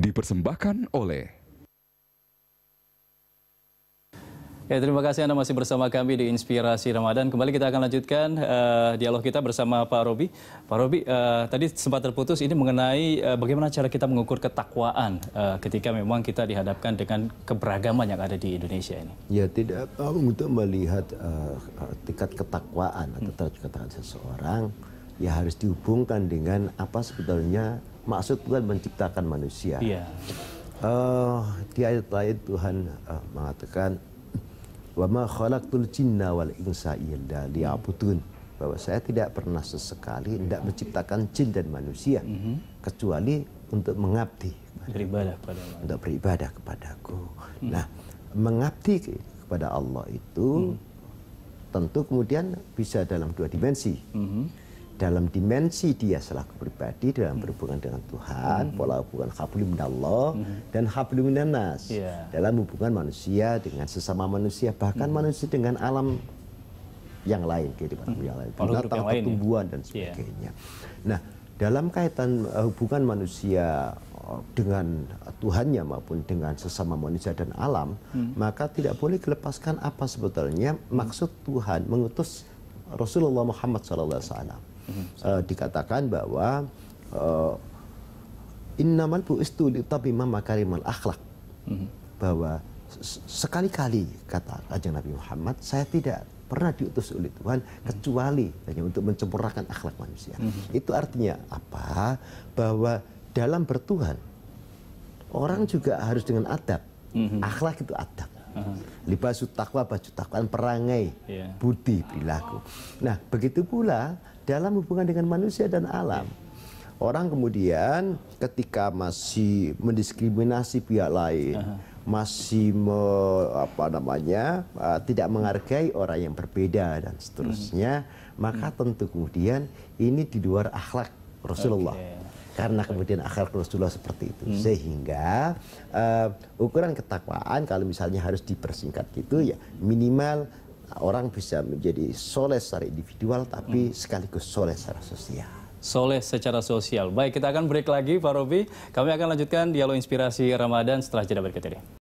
dipersembahkan oleh Ya, terima kasih Anda masih bersama kami di Inspirasi Ramadan. Kembali kita akan lanjutkan uh, dialog kita bersama Pak Robi. Pak Robi, uh, tadi sempat terputus ini mengenai uh, bagaimana cara kita mengukur ketakwaan uh, ketika memang kita dihadapkan dengan keberagaman yang ada di Indonesia ini. Ya, tidak untuk melihat uh, tingkat ketakwaan atau tingkat ketakwaan seseorang ya harus dihubungkan dengan apa sebetulnya maksud Tuhan menciptakan manusia. Yeah. Iya. Uh, di ayat lain Tuhan uh, mengatakan wa kalak khalaqtul jinna wal insa illa liya'budun bahwa saya tidak pernah sesekali tidak menciptakan jin dan manusia mm -hmm. kecuali untuk mengabdi beribadah kepada Allah. untuk beribadah kepadaku. Mm. Nah, mengabdi kepada Allah itu mm. tentu kemudian bisa dalam dua dimensi. Mm -hmm dalam dimensi dia selaku pribadi dalam berhubungan dengan Tuhan, hmm. pola hubungan hablim hmm. dan hablim yeah. dalam hubungan manusia dengan sesama manusia bahkan hmm. manusia dengan alam yang lain kehidupan hmm. yang lain binatang ya. pertumbuhan ya? dan iya. sebagainya. Yeah. Nah dalam kaitan uh, hubungan manusia eh, dengan Tuhannya maupun dengan sesama manusia dan alam, hmm. maka tidak boleh dilepaskan apa sebetulnya maksud Tuhan mengutus Rasulullah Muhammad SAW uh, dikatakan bahwa uh, innamal buistu mama karimal akhlak. -hmm. Bahwa sekali-kali kata Raja Nabi Muhammad, saya tidak pernah diutus oleh Tuhan mhm. kecuali hanya untuk mencemurahkan akhlak manusia. -hmm. Itu artinya apa? Bahwa dalam bertuhan orang juga harus dengan adab. -hmm. Akhlak itu adab. Uh -huh. Libasu takwa baju takwa perangai iya. budi perilaku. Nah, begitu pula dalam hubungan dengan manusia dan alam. Iya. Orang kemudian ketika masih mendiskriminasi pihak lain, masih me, apa namanya e, tidak menghargai orang yang berbeda dan seterusnya, hmm. maka tentu kemudian ini di luar akhlak Rasulullah. Okay karena kemudian akhlak Rasulullah seperti itu hmm. sehingga uh, ukuran ketakwaan kalau misalnya harus dipersingkat gitu ya minimal orang bisa menjadi soleh secara individual tapi hmm. sekaligus soleh secara sosial soleh secara sosial. Baik, kita akan break lagi Pak Robi. Kami akan lanjutkan dialog inspirasi Ramadan setelah jeda berikut ini.